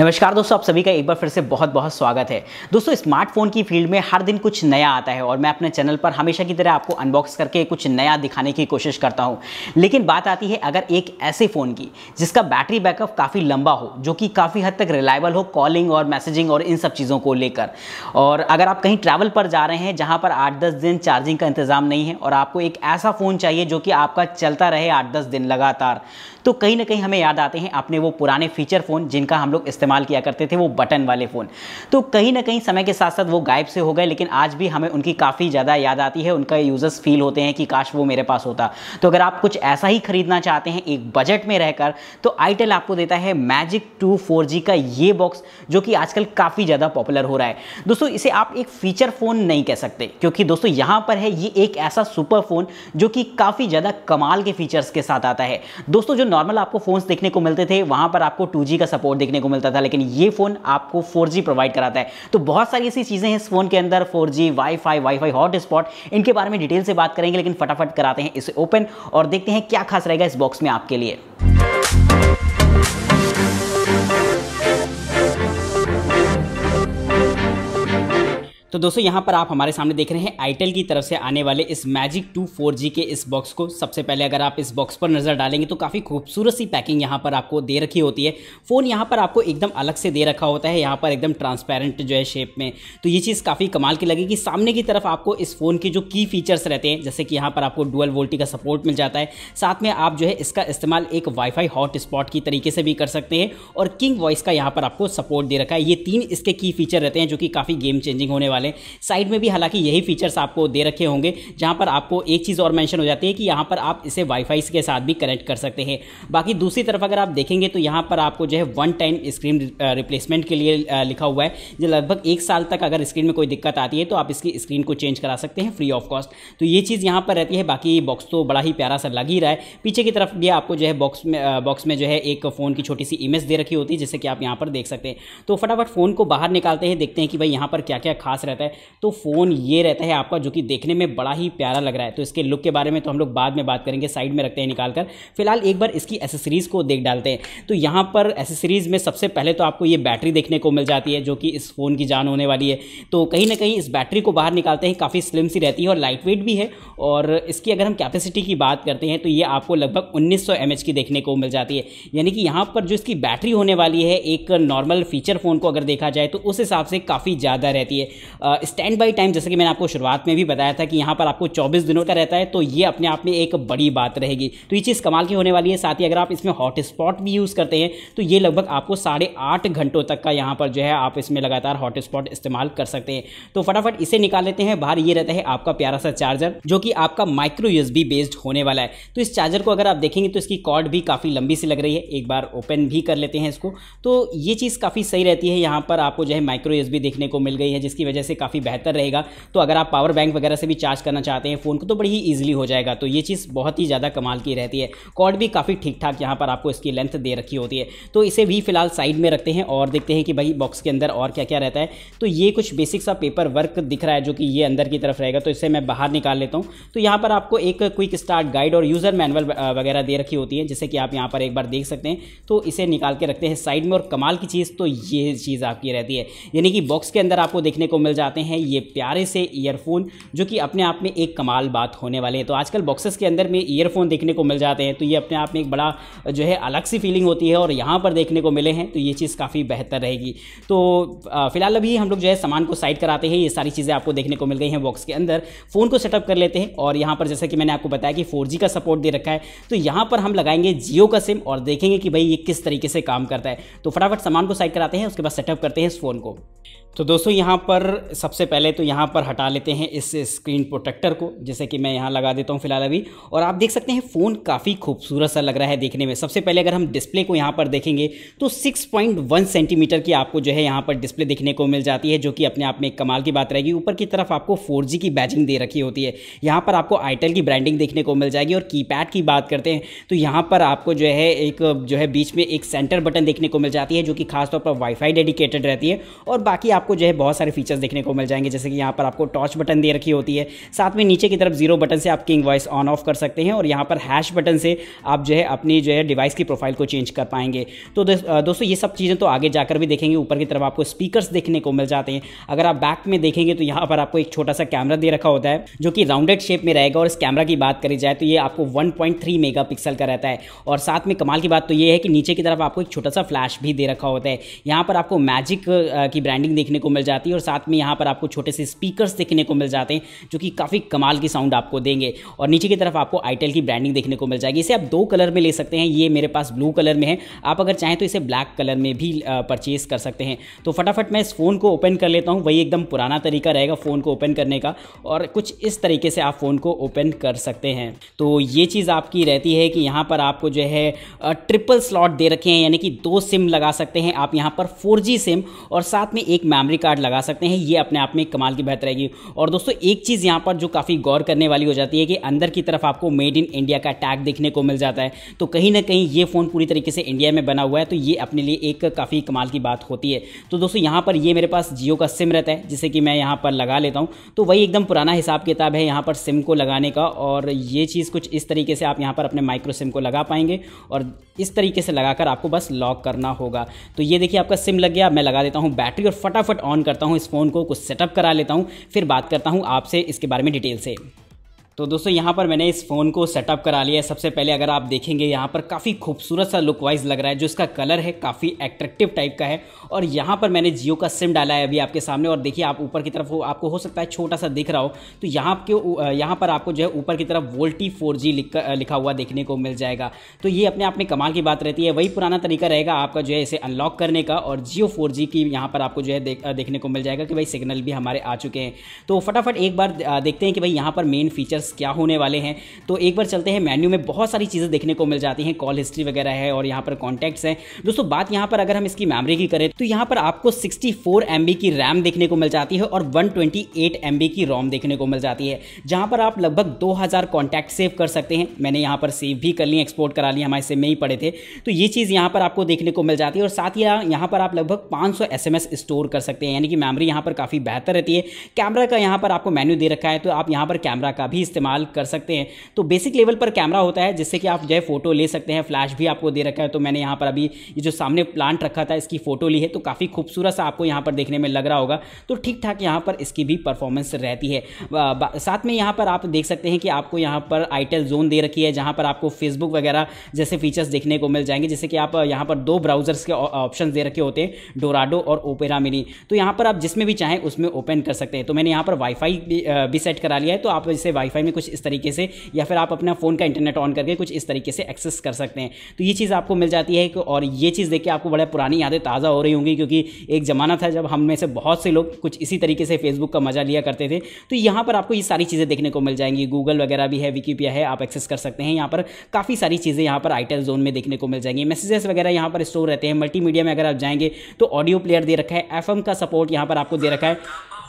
नमस्कार दोस्तों आप सभी का एक बार फिर से बहुत बहुत स्वागत है दोस्तों स्मार्टफोन की फील्ड में हर दिन कुछ नया आता है और मैं अपने चैनल पर हमेशा की तरह आपको अनबॉक्स करके कुछ नया दिखाने की कोशिश करता हूं लेकिन बात आती है अगर एक ऐसे फ़ोन की जिसका बैटरी बैकअप काफ़ी लंबा हो जो कि काफ़ी हद तक रिलायबल हो कॉलिंग और मैसेजिंग और इन सब चीज़ों को लेकर और अगर आप कहीं ट्रैवल पर जा रहे हैं जहाँ पर आठ दस दिन चार्जिंग का इंतज़ाम नहीं है और आपको एक ऐसा फ़ोन चाहिए जो कि आपका चलता रहे आठ दस दिन लगातार तो कहीं ना कहीं हमें याद आते हैं अपने वो पुराने फीचर फ़ोन जिनका हम लोग इस्तेमाल इस्तेमाल किया करते थे वो बटन वाले फ़ोन तो कहीं ना कहीं समय के साथ साथ वो गायब से हो गए लेकिन आज भी हमें उनकी काफ़ी ज़्यादा याद आती है उनका यूज़र्स फील होते हैं कि काश वो मेरे पास होता तो अगर आप कुछ ऐसा ही खरीदना चाहते हैं एक बजट में रहकर तो आईटेल आपको देता है मैजिक टू फोर का ये बॉक्स जो कि आजकल काफ़ी ज़्यादा पॉपुलर हो रहा है दोस्तों इसे आप एक फीचर फ़ोन नहीं कह सकते क्योंकि दोस्तों यहाँ पर है ये एक ऐसा सुपर फ़ोन जो कि काफ़ी ज़्यादा कमाल के फीचर्स के साथ आता है दोस्तों जो नॉर्मल आपको फ़ोन्स देखने को मिलते थे वहाँ पर आपको टू का सपोर्ट देखने को मिलता था था लेकिन ये फ़ोन आपको 4G प्रोवाइड कराता है तो बहुत सारी ऐसी चीज़ें हैं इस फ़ोन के अंदर 4G वाई वाईफाई हॉटस्पॉट इनके बारे में डिटेल से बात करेंगे लेकिन फटाफट कराते हैं इसे ओपन और देखते हैं क्या खास रहेगा इस बॉक्स में आपके लिए तो दोस्तों यहाँ पर आप हमारे सामने देख रहे हैं आईटेल की तरफ से आने वाले इस मैजिक टू फोर जी के इस बॉक्स को सबसे पहले अगर आप इस बॉक्स पर नज़र डालेंगे तो काफ़ी खूबसूरत सी पैकिंग यहाँ पर आपको दे रखी होती है फ़ोन यहाँ पर आपको एकदम अलग से दे रखा होता है यहाँ पर एकदम ट्रांसपेरेंट जो है शेप में तो ये चीज़ काफ़ी कमाल की लगेगी सामने की तरफ आपको इस फ़ोन के जो की फीचर्स रहते हैं जैसे कि यहाँ पर आपको डुअल वोल्टी का सपोर्ट मिल जाता है साथ में आप जो है इसका इस्तेमाल एक वाईफाई हॉट स्पॉट की तरीके से भी कर सकते हैं और किंग वॉइस का यहाँ पर आपको सपोर्ट दे रखा है ये तीन इसके की फीचर रहते हैं जो कि काफ़ी गेम चेंजिंग होने वाले वाले हैं साइड में भी हालांकि यही फीचर्स आपको दे रखे होंगे जहाँ पर आपको एक चीज़ और मैंशन हो जाती है कि यहाँ पर आप इसे वाईफाई के साथ भी कनेक्ट कर सकते हैं बाकी दूसरी तरफ अगर आप देखेंगे तो यहाँ पर आपको जो है वन टाइम स्क्रीन रिप्लेसमेंट के लिए लिखा हुआ है जो लगभग एक साल तक अगर स्क्रीन में कोई दिक्कत आती है तो आप इसकी स्क्रीन को चेंज करा सकते हैं फ्री ऑफ कॉस्ट तो ये चीज़ यहाँ पर रहती है बाकी बॉक्स तो बड़ा ही प्यारा सा लग ही रहा है पीछे की तरफ भी आपको जो है बॉक्स में बॉक्स में जो है एक फ़ोन की छोटी सी इमेज दे रखी होती है जिससे कि आप यहाँ पर देख सकते हैं तो फटाफट फ़ोन को बाहर निकालते हैं देखते हैं कि भाई यहाँ पर क्या क्या खास रहता है तो फ़ोन ये रहता है आपका जो कि देखने में बड़ा ही प्यारा लग रहा है तो इसके लुक के बारे में तो हम लोग बाद में बात करेंगे साइड में रखते हैं निकाल कर फिलहाल एक बार इसकी एसेसरीज़ को देख डालते हैं तो यहाँ पर एसेसरीज़ में सबसे पहले तो आपको ये बैटरी देखने को मिल जाती है जो कि इस फ़ोन की जान होने वाली है तो कहीं ना कहीं इस बैटरी को बाहर निकालते हैं काफ़ी स्लिम सी रहती है और लाइट वेट भी है और इसकी अगर हम कैपेसिटी की बात करते हैं तो ये आपको लगभग उन्नीस सौ की देखने को मिल जाती है यानी कि यहाँ पर जो इसकी बैटरी होने वाली है एक नॉर्मल फीचर फ़ोन को अगर देखा जाए तो उस हिसाब से काफ़ी ज़्यादा रहती है स्टैंड बाई टाइम जैसे कि मैंने आपको शुरुआत में भी बताया था कि यहाँ पर आपको चौबीस दिनों का रहता है तो ये अपने आप में एक बड़ी बात रहेगी तो ये चीज़ कमाल की होने वाली है साथ ही अगर आप इसमें हॉटस्पॉट भी यूज़ करते हैं तो ये लगभग आपको साढ़े आठ घंटों तक का यहाँ पर जो है आप इसमें लगातार हॉटस्पॉट इस्तेमाल कर सकते हैं तो फटाफट इसे निकाल लेते हैं बाहर ये रहता है आपका प्यारा सा चार्जर जो कि आपका माइक्रो यूज बेस्ड होने वाला है तो इस चार्जर को अगर आप देखेंगे तो इसकी कॉर्ड भी काफ़ी लंबी सी लग रही है एक बार ओपन भी कर लेते हैं इसको तो ये चीज़ काफ़ी सही रहती है यहाँ पर आपको जो है माइक्रो यूज देखने को मिल गई है जिसकी वजह से से काफ़ी बेहतर रहेगा तो अगर आप पावर बैंक वगैरह से भी चार्ज करना चाहते हैं फ़ोन को तो बड़ी ही ईजिली हो जाएगा तो ये चीज़ बहुत ही ज़्यादा कमाल की रहती है कॉर्ड भी काफ़ी ठीक ठाक यहाँ पर आपको इसकी लेंथ दे रखी होती है तो इसे भी फिलहाल साइड में रखते हैं और देखते हैं कि भाई बॉक्स के अंदर और क्या क्या रहता है तो ये कुछ बेसिक सा पेपर वर्क दिख रहा है जो कि ये अंदर की तरफ रहेगा तो इसे मैं बाहर निकाल लेता हूँ तो यहाँ पर आपको एक क्विक स्टार्ट गाइड और यूज़र मैनुअल वगैरह दे रखी होती है जैसे कि आप यहाँ पर एक बार देख सकते हैं तो इसे निकाल के रखते हैं साइड में और कमाल की चीज़ तो ये चीज़ आपकी रहती है यानी कि बॉक्स के अंदर आपको देखने को मिल जाते हैं ये प्यारे से ईयरफोन जो कि अपने आप में एक कमाल बात होने वाले हैं तो आजकल बॉक्सेस के अंदर में ईयरफोन देखने को मिल जाते हैं तो ये अपने आप में एक बड़ा जो है अलग सी फीलिंग होती है और यहाँ पर देखने को मिले हैं तो ये चीज़ काफ़ी बेहतर रहेगी तो फिलहाल अभी हम लोग जो है सामान को साइड कराते हैं ये सारी चीज़ें आपको देखने को मिल गई हैं बॉक्स के अंदर फ़ोन को सेटअप कर लेते हैं और यहाँ पर जैसे कि मैंने आपको बताया कि फोर का सपोर्ट दे रखा है तो यहाँ पर हम लगाएंगे जियो का सिम और देखेंगे कि भाई ये किस तरीके से काम करता है तो फटाफट सामान को साइड कराते हैं उसके बाद सेटअप करते हैं इस फ़ोन को तो दोस्तों यहाँ पर सबसे पहले तो यहाँ पर हटा लेते हैं इस स्क्रीन प्रोटेक्टर को जैसे कि मैं यहाँ लगा देता हूँ फिलहाल अभी और आप देख सकते हैं फ़ोन काफ़ी खूबसूरत सा लग रहा है देखने में सबसे पहले अगर हम डिस्प्ले को यहाँ पर देखेंगे तो 6.1 सेंटीमीटर की आपको जो है यहाँ पर डिस्प्ले देखने को मिल जाती है जो कि अपने आप में एक कमाल की बात रहेगी ऊपर की तरफ आपको फोर की बैजिंग दे रखी होती है यहाँ पर आपको आइटल की ब्रांडिंग देखने को मिल जाएगी और की की बात करते हैं तो यहाँ पर आपको जो है एक जो है बीच में एक सेंटर बटन देखने को मिल जाती है जो कि खासतौर पर वाईफाई डेडिकेटेड रहती है और बाकी आपको जो है बहुत सारे फीचर्स देखने को मिल जाएंगे जैसे कि यहाँ पर आपको टॉर्च बटन दे रखी होती है साथ में नीचे की तरफ जीरो बटन से आप किंग वॉइस ऑन ऑफ कर सकते हैं और यहाँ पर हैश बटन से आप जो है अपनी जो है डिवाइस की प्रोफाइल को चेंज कर पाएंगे तो दोस्तों ये सब चीज़ें तो आगे जाकर भी देखेंगे ऊपर की तरफ आपको स्पीकर देखने को मिल जाते हैं अगर आप बैक में देखेंगे तो यहाँ पर आपको एक छोटा सा कैमरा दे रखा होता है जो कि राउंडेड शेप में रहेगा और इस कैमरा की बात करी जाए तो ये आपको वन मेगापिक्सल का रहता है और साथ में कमाल की बात तो ये है कि नीचे की तरफ आपको एक छोटा सा फ्लैश भी दे रखा होता है यहाँ पर आपको मैजिक की ब्रांडिंग देखने देखने को मिल जाती है और साथ में यहाँ पर आपको छोटे से स्पीकर्स देखने को मिल जाते हैं जो कि काफ़ी कमाल की साउंड आपको देंगे और नीचे की तरफ आपको आईटेल की ब्रांडिंग देखने को मिल जाएगी इसे आप दो कलर में ले सकते हैं ये मेरे पास ब्लू कलर में है आप अगर चाहें तो इसे ब्लैक कलर में भी परचेज़ कर सकते हैं तो फटाफट मैं इस फ़ोन को ओपन कर लेता हूँ वही एकदम पुराना तरीका रहेगा फ़ोन को ओपन करने का और कुछ इस तरीके से आप फ़ोन को ओपन कर सकते हैं तो ये चीज़ आपकी रहती है कि यहाँ पर आपको जो है ट्रिपल स्लॉट दे रखे हैं यानी कि दो सिम लगा सकते हैं आप यहाँ पर फोर सिम और साथ में एक मैम मेमरी कार्ड लगा सकते हैं ये अपने आप में कमाल की बेहतर रहेगी और दोस्तों एक चीज़ यहाँ पर जो काफ़ी गौर करने वाली हो जाती है कि अंदर की तरफ आपको मेड इन इंडिया का टैग देखने को मिल जाता है तो कहीं ना कहीं ये फ़ोन पूरी तरीके से इंडिया में बना हुआ है तो ये अपने लिए एक काफ़ी कमाल की बात होती है तो दोस्तों यहाँ पर ये मेरे पास जियो का सिम रहता है जिसे कि मैं यहाँ पर लगा लेता हूँ तो वही एकदम पुराना हिसाब किताब है यहाँ पर सिम को लगाने का और ये चीज़ कुछ इस तरीके से आप यहाँ पर अपने माइक्रो सिम को लगा पाएंगे और इस तरीके से लगाकर आपको बस लॉक करना होगा तो ये देखिए आपका सिम लग गया मैं लगा देता हूँ बैटरी और फटाफट फटाफट ऑन करता हूँ इस फ़ोन को कुछ सेटअप करा लेता हूँ फिर बात करता हूँ आपसे इसके बारे में डिटेल से तो दोस्तों यहाँ पर मैंने इस फ़ोन को सेटअप करा लिया है सबसे पहले अगर आप देखेंगे यहाँ पर काफ़ी खूबसूरत सा लुक वाइज लग रहा है जो इसका कलर है काफ़ी एट्रेक्टिव टाइप का है और यहाँ पर मैंने जियो का सिम डाला है अभी आपके सामने और देखिए आप ऊपर की तरफ हो आपको हो सकता है छोटा सा दिख रहा हो तो यहाँ के यहाँ पर आपको जो है ऊपर की तरफ वोल्टी फोर लिखा हुआ देखने को मिल जाएगा तो ये अपने आप में कमाल की बात रहती है वही पुराना तरीका रहेगा आपका जो है इसे अनलॉक करने का और जियो फोर की यहाँ पर आपको जो है देखने को मिल जाएगा कि भाई सिग्नल भी हमारे आ चुके हैं तो फटाफट एक बार देखते हैं कि भाई यहाँ पर मेन फीचर्स अपडेट्स क्या होने वाले हैं तो एक बार चलते हैं मेन्यू में बहुत सारी चीज़ें देखने को मिल जाती हैं कॉल हिस्ट्री वगैरह है और यहाँ पर कॉन्टैक्ट्स हैं दोस्तों बात यहाँ पर अगर हम इसकी मेमोरी की करें तो यहाँ पर आपको सिक्सटी की रैम देखने को मिल जाती है और वन ट्वेंटी की रोम देखने को मिल जाती है जहाँ पर आप लगभग दो हज़ार कॉन्टैक्ट सेव कर सकते हैं मैंने यहाँ पर सेव भी कर ली एक्सपोर्ट करा ली हमारे से में ही पड़े थे तो ये चीज़ यहाँ पर आपको देखने को मिल जाती है और साथ ही यहाँ पर आप लगभग पाँच सौ स्टोर कर सकते हैं यानी कि मेमोरी यहाँ पर काफ़ी बेहतर रहती है कैमरा का यहाँ पर आपको मेन्यू दे रखा है तो आप यहाँ पर कैमरा का भी इस्तेमाल कर सकते हैं तो बेसिक लेवल पर कैमरा होता है जिससे कि आप जो है फ़ोटो ले सकते हैं फ्लैश भी आपको दे रखा है तो मैंने यहाँ पर अभी ये जो सामने प्लांट रखा था इसकी फ़ोटो ली है तो काफ़ी खूबसूरत सा आपको यहाँ पर देखने में लग रहा होगा तो ठीक ठाक यहाँ पर इसकी भी परफॉर्मेंस रहती है साथ में यहाँ पर आप देख सकते हैं कि आपको यहाँ पर आईटेल जोन दे रखी है जहाँ पर आपको फेसबुक वगैरह जैसे फीचर्स देखने को मिल जाएंगे जैसे कि आप यहाँ पर दो ब्राउजर्स के ऑप्शन दे रखे होते हैं डोराडो और ओपेरा मिनी तो यहाँ पर आप जिसमें भी चाहें उसमें ओपन कर सकते हैं तो मैंने यहाँ पर वाईफाई भी, भी सेट करा लिया है तो आप इसे वाईफाई वाईफाई में कुछ इस तरीके से या फिर आप अपना फ़ोन का इंटरनेट ऑन करके कुछ इस तरीके से एक्सेस कर सकते हैं तो ये चीज़ आपको मिल जाती है और ये चीज़ देख के आपको बड़ा पुरानी यादें ताज़ा हो रही होंगी क्योंकि एक ज़माना था जब हम में से बहुत से लोग कुछ इसी तरीके से फेसबुक का मज़ा लिया करते थे तो यहाँ पर आपको ये सारी चीज़ें देखने को मिल जाएंगी गूगल वगैरह भी है विकीपिया है आप एक्सेस कर सकते हैं यहाँ पर काफ़ी सारी चीज़ें यहाँ पर आईटेल जोन में देखने को मिल जाएंगी मैसेजेस वगैरह यहाँ पर स्टोर रहते हैं मल्टीमीडिया में अगर आप जाएंगे तो ऑडियो प्लेयर दे रखा है एफ का सपोर्ट यहाँ पर आपको दे रखा है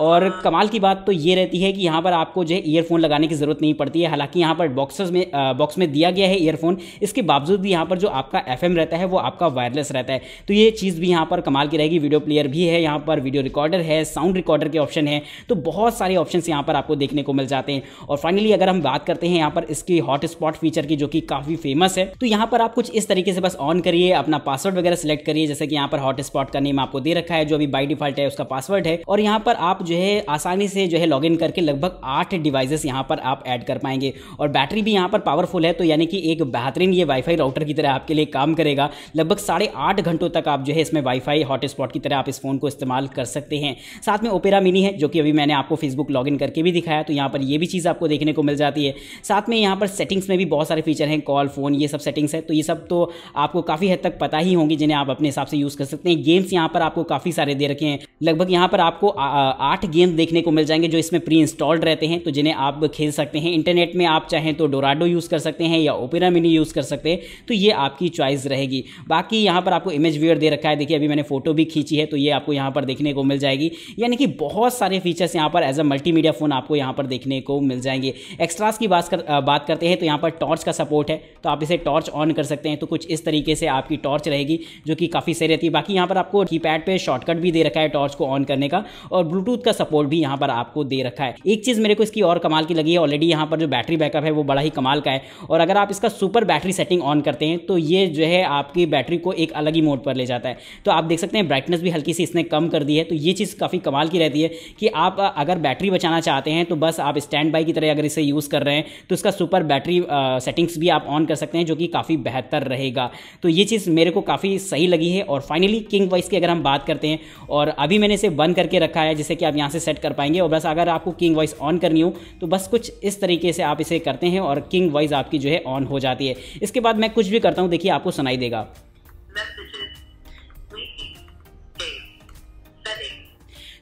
और कमाल की बात तो ये रहती है कि यहाँ पर आपको जो है ईयरफोन लगाने की ज़रूरत नहीं पड़ती है हालांकि यहाँ पर बॉक्सेस में बॉक्स में दिया गया है ईयरफोन इसके बावजूद भी यहाँ पर जो आपका एफ रहता है वो आपका वायरलेस रहता है तो ये चीज़ भी यहाँ पर कमाल की रहेगी वीडियो प्लेयर भी है यहाँ पर वीडियो रिकॉर्डर है साउंड रिकॉर्डर के ऑप्शन है तो बहुत सारे ऑप्शन यहाँ पर आपको देखने को मिल जाते हैं और फाइनली अगर हम बात करते हैं यहाँ पर इसकी हॉटस्पॉट फीचर की जो कि काफ़ी फेमस है तो यहाँ पर आप कुछ इस तरीके से बस ऑन करिए अपना पासवर्ड वगैरह सेलेक्ट करिए जैसे कि यहाँ पर हॉटस्पॉट का नेम आपको दे रखा है जो अभी बाई डिफॉल्ट है उसका पासवर्ड है और यहाँ पर आप जो है आसानी से जो है लॉग इन करके लगभग आठ डिवाइसेस यहाँ पर आप ऐड कर पाएंगे और बैटरी भी यहाँ पर पावरफुल है तो यानी कि एक बेहतरीन ये वाईफाई राउटर की तरह आपके लिए काम करेगा लगभग साढ़े आठ घंटों तक आप जो है इसमें वाईफाई हॉटस्पॉट की तरह आप इस फ़ोन को इस्तेमाल कर सकते हैं साथ में ओपेरा मिनी है जो कि अभी मैंने आपको फेसबुक लॉगिन करके भी दिखाया तो यहाँ पर यह भी चीज़ आपको देखने को मिल जाती है साथ में यहाँ पर सेटिंग्स में भी बहुत सारे फीचर हैं कॉल फ़ोन ये सब सेटिंग्स है तो ये सब तो आपको काफ़ी हद तक पता ही होंगी जिन्हें आप अपने हिसाब से यूज़ कर सकते हैं गेम्स यहाँ पर आपको काफ़ी सारे दे रखे हैं लगभग यहाँ पर आपको आ, आ, आठ गेम देखने को मिल जाएंगे जो इसमें प्री इंस्टॉल्ड रहते हैं तो जिन्हें आप खेल सकते हैं इंटरनेट में आप चाहें तो डोराडो यूज़ कर सकते हैं या ओपेरा मिनी यूज़ कर सकते हैं तो ये आपकी चॉइस रहेगी बाकी यहाँ पर आपको इमेज व्यूअर दे रखा है देखिए अभी मैंने फोटो भी खींची है तो ये आपको यहाँ पर देखने को मिल जाएगी यानी कि बहुत सारे फीचर्स यहाँ पर एज अ मल्टी फ़ोन आपको यहाँ पर देखने को मिल जाएंगे एक्स्ट्रास की बात कर बात करते हैं तो यहाँ पर टॉर्च का सपोर्ट है तो आप इसे टॉर्च ऑन कर सकते हैं तो कुछ इस तरीके से आपकी टॉर्च रहेगी जो कि काफ़ी सही रहती है बाकी यहाँ पर आपको की पैड पर शॉर्टकट भी दे रखा है टॉर्च को ऑन करने का और ब्लूटूथ का सपोर्ट भी यहाँ पर आपको दे रखा है एक चीज़ मेरे को इसकी और कमाल की लगी है ऑलरेडी यहाँ पर जो बैटरी बैकअप है वो बड़ा ही कमाल का है और अगर आप इसका सुपर बैटरी सेटिंग ऑन करते हैं तो ये जो है आपकी बैटरी को एक अलग ही मोड पर ले जाता है तो आप देख सकते हैं ब्राइटनेस भी हल्की सी इसने कम कर दी है तो ये चीज़ काफ़ी कमाल की रहती है कि आप अगर बैटरी बचाना चाहते हैं तो बस आप स्टैंड बाई की तरह अगर इसे यूज़ कर रहे हैं तो इसका सुपर बैटरी सेटिंग्स भी आप ऑन कर सकते हैं जो कि काफ़ी बेहतर रहेगा तो ये चीज़ मेरे को काफ़ी सही लगी है और फाइनली किंग वाइज की अगर हम बात करते हैं और अभी मैंने इसे बंद करके रखा है जैसे कि आप यहाँ से सेट कर पाएंगे और बस अगर आपको किंग वॉइस ऑन करनी हो तो बस कुछ इस तरीके से आप इसे करते हैं और किंग वॉइस आपकी जो है ऑन हो जाती है इसके बाद मैं कुछ भी करता हूँ देखिए आपको सुनाई देगा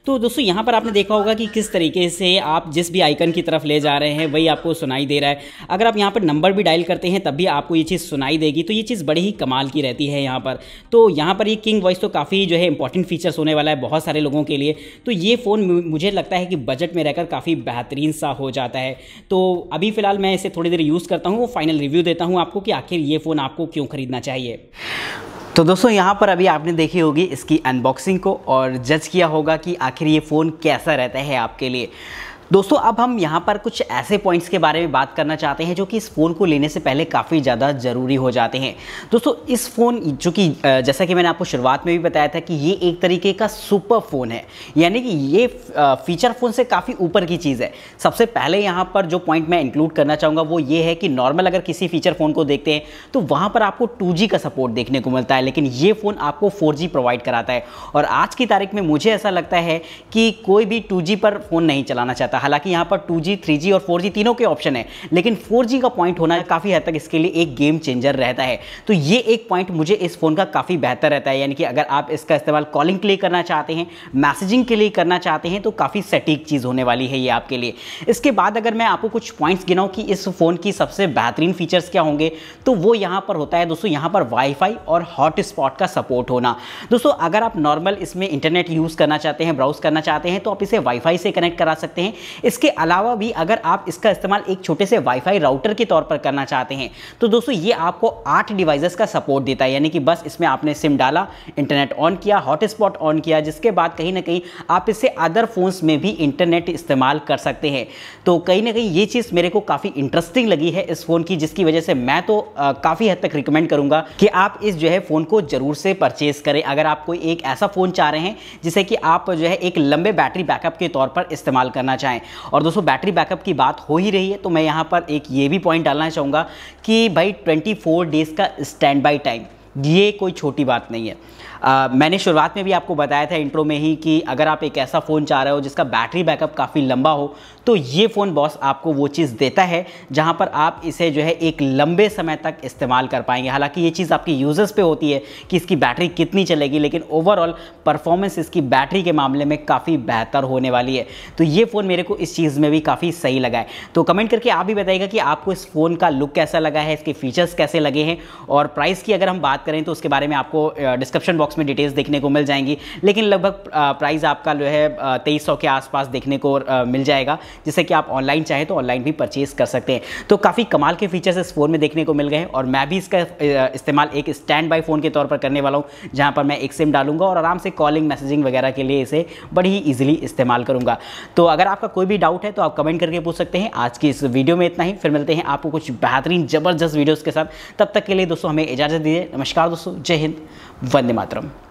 तो दोस्तों यहाँ पर आपने देखा होगा कि किस तरीके से आप जिस भी आइकन की तरफ ले जा रहे हैं वही आपको सुनाई दे रहा है अगर आप यहाँ पर नंबर भी डायल करते हैं तब भी आपको ये चीज़ सुनाई देगी तो ये चीज़ बड़ी ही कमाल की रहती है यहाँ पर तो यहाँ पर ये किंग वॉइस तो काफ़ी जो है इंपॉर्टेंट फीचर्स होने वाला है बहुत सारे लोगों के लिए तो ये फ़ोन मुझे लगता है कि बजट में रहकर काफ़ी बेहतरीन सा हो जाता है तो अभी फ़िलहाल मैं इसे थोड़ी देर यूज़ करता हूँ वो फाइनल रिव्यू देता हूँ आपको कि आखिर ये फ़ोन आपको क्यों खरीदना चाहिए तो दोस्तों यहाँ पर अभी आपने देखी होगी इसकी अनबॉक्सिंग को और जज किया होगा कि आखिर ये फ़ोन कैसा रहता है आपके लिए दोस्तों अब हम यहाँ पर कुछ ऐसे पॉइंट्स के बारे में बात करना चाहते हैं जो कि इस फ़ोन को लेने से पहले काफ़ी ज़्यादा ज़रूरी हो जाते हैं दोस्तों इस फ़ोन जो कि जैसा कि मैंने आपको शुरुआत में भी बताया था कि ये एक तरीके का सुपर फ़ोन है यानी कि ये फीचर फ़ोन से काफ़ी ऊपर की चीज़ है सबसे पहले यहाँ पर जो पॉइंट मैं इंक्लूड करना चाहूँगा वो ये है कि नॉर्मल अगर किसी फीचर फ़ोन को देखते हैं तो वहाँ पर आपको टू का सपोर्ट देखने को मिलता है लेकिन ये फ़ोन आपको फोर प्रोवाइड कराता है और आज की तारीख में मुझे ऐसा लगता है कि कोई भी टू पर फ़ोन नहीं चलाना चाहता हालांकि यहाँ पर टू जी थ्री जी और फोर जी तीनों के ऑप्शन है लेकिन फोर जी का पॉइंट होना काफ़ी हद तक इसके लिए एक गेम चेंजर रहता है तो ये एक पॉइंट मुझे इस फ़ोन का काफ़ी बेहतर रहता है यानी कि अगर आप इसका इस्तेमाल कॉलिंग के लिए करना चाहते हैं मैसेजिंग के लिए करना चाहते हैं तो काफ़ी सटीक चीज़ होने वाली है ये आपके लिए इसके बाद अगर मैं आपको कुछ पॉइंट्स गिनाऊँ कि इस फ़ोन की सबसे बेहतरीन फीचर्स क्या होंगे तो वो यहाँ पर होता है दोस्तों यहाँ पर वाईफाई और हॉटस्पॉट का सपोर्ट होना दोस्तों अगर आप नॉर्मल इसमें इंटरनेट यूज़ करना चाहते हैं ब्राउज़ करना चाहते हैं तो आप इसे वाईफाई से कनेक्ट करा सकते हैं इसके अलावा भी अगर आप इसका इस्तेमाल एक छोटे से वाईफाई राउटर के तौर पर करना चाहते हैं तो दोस्तों ये आपको आठ डिवाइसेस का सपोर्ट देता है यानी कि बस इसमें आपने सिम डाला इंटरनेट ऑन किया हॉटस्पॉट ऑन किया जिसके बाद कहीं ना कहीं आप इससे अदर फोन्स में भी इंटरनेट इस्तेमाल कर सकते हैं तो कहीं ना कहीं ये चीज़ मेरे को काफ़ी इंटरेस्टिंग लगी है इस फ़ोन की जिसकी वजह से मैं तो काफ़ी हद तक रिकमेंड करूँगा कि आप इस जो है फ़ोन को ज़रूर से परचेज़ करें अगर आप कोई एक ऐसा फ़ोन चाह रहे हैं जिसे कि आप जो है एक लंबे बैटरी बैकअप के तौर पर इस्तेमाल करना चाहें और दोस्तों बैटरी बैकअप की बात हो ही रही है तो मैं यहाँ पर एक ये भी पॉइंट डालना चाहूँगा कि भाई ट्वेंटी डेज़ का स्टैंड बाई टाइम ये कोई छोटी बात नहीं है आ, मैंने शुरुआत में भी आपको बताया था इंट्रो में ही कि अगर आप एक ऐसा फ़ोन चाह रहे हो जिसका बैटरी बैकअप काफ़ी लंबा हो तो ये फ़ोन बॉस आपको वो चीज़ देता है जहाँ पर आप इसे जो है एक लंबे समय तक इस्तेमाल कर पाएंगे हालांकि ये चीज़ आपकी यूज़र्स पे होती है कि इसकी बैटरी कितनी चलेगी लेकिन ओवरऑल परफॉर्मेंस इसकी बैटरी के मामले में काफ़ी बेहतर होने वाली है तो ये फ़ोन मेरे को इस चीज़ में भी काफ़ी सही लगा है तो कमेंट करके आप भी बताइएगा कि आपको इस फ़ोन का लुक कैसा लगा है इसके फीचर्स कैसे लगे हैं और प्राइस की अगर हम बात करें तो उसके बारे में आपको डिस्क्रिप्शन बॉक्स में डिटेल्स देखने को मिल जाएंगी लेकिन लगभग प्राइस आपका जो है तेईस के आसपास देखने को मिल जाएगा जिससे कि आप ऑनलाइन चाहें तो ऑनलाइन भी परचेज़ कर सकते हैं तो काफ़ी कमाल के फीचर्स इस फ़ोन में देखने को मिल गए हैं और मैं भी इसका इस्तेमाल एक स्टैंड बाई फ़ोन के तौर पर करने वाला हूँ जहाँ पर मैं एक सिम डालूंगा और आराम से कॉलिंग मैसेजिंग वगैरह के लिए इसे बड़ी ही ईजिली इस्तेमाल करूँगा तो अगर आपका कोई भी डाउट है तो आप कमेंट करके पूछ सकते हैं आज की इस वीडियो में इतना ही फिर मिलते हैं आपको कुछ बेहतरीन ज़बरदस्त वीडियोज़ के साथ तब तक के लिए दोस्तों हमें इजाज़त दीजिए नमस्कार दोस्तों जय हिंद वंदे मातरम